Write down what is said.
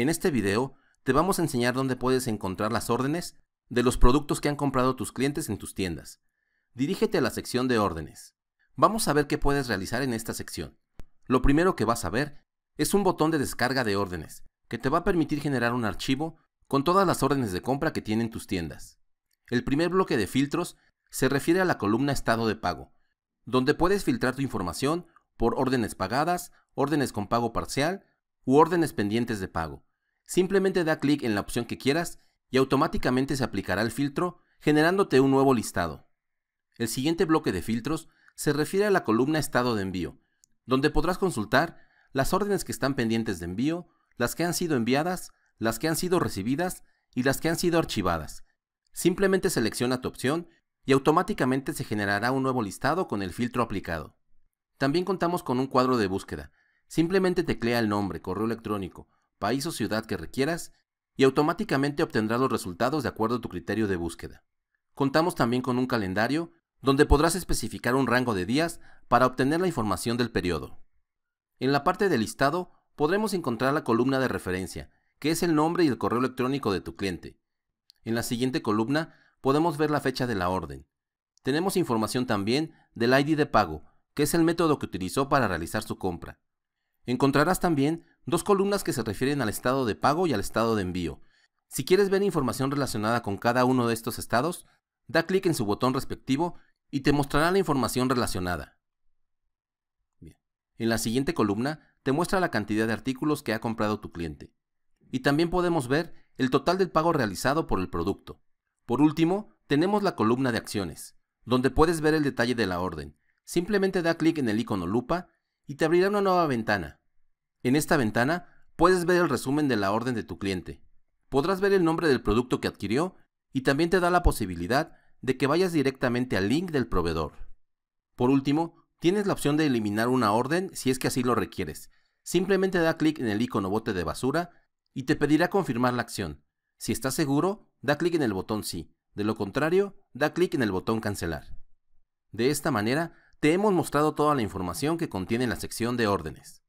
En este video te vamos a enseñar dónde puedes encontrar las órdenes de los productos que han comprado tus clientes en tus tiendas. Dirígete a la sección de órdenes. Vamos a ver qué puedes realizar en esta sección. Lo primero que vas a ver es un botón de descarga de órdenes, que te va a permitir generar un archivo con todas las órdenes de compra que tienen tus tiendas. El primer bloque de filtros se refiere a la columna estado de pago, donde puedes filtrar tu información por órdenes pagadas, órdenes con pago parcial u órdenes pendientes de pago. Simplemente da clic en la opción que quieras y automáticamente se aplicará el filtro generándote un nuevo listado. El siguiente bloque de filtros se refiere a la columna estado de envío, donde podrás consultar las órdenes que están pendientes de envío, las que han sido enviadas, las que han sido recibidas y las que han sido archivadas. Simplemente selecciona tu opción y automáticamente se generará un nuevo listado con el filtro aplicado. También contamos con un cuadro de búsqueda. Simplemente teclea el nombre, correo electrónico, país o ciudad que requieras y automáticamente obtendrás los resultados de acuerdo a tu criterio de búsqueda. Contamos también con un calendario donde podrás especificar un rango de días para obtener la información del periodo. En la parte de listado podremos encontrar la columna de referencia, que es el nombre y el correo electrónico de tu cliente. En la siguiente columna podemos ver la fecha de la orden. Tenemos información también del ID de pago, que es el método que utilizó para realizar su compra. Encontrarás también dos columnas que se refieren al estado de pago y al estado de envío. Si quieres ver información relacionada con cada uno de estos estados, da clic en su botón respectivo y te mostrará la información relacionada. En la siguiente columna te muestra la cantidad de artículos que ha comprado tu cliente. Y también podemos ver el total del pago realizado por el producto. Por último, tenemos la columna de acciones, donde puedes ver el detalle de la orden. Simplemente da clic en el icono lupa y te abrirá una nueva ventana. En esta ventana puedes ver el resumen de la orden de tu cliente. Podrás ver el nombre del producto que adquirió y también te da la posibilidad de que vayas directamente al link del proveedor. Por último, tienes la opción de eliminar una orden si es que así lo requieres. Simplemente da clic en el icono bote de basura y te pedirá confirmar la acción. Si estás seguro, da clic en el botón sí. De lo contrario, da clic en el botón cancelar. De esta manera, te hemos mostrado toda la información que contiene la sección de órdenes.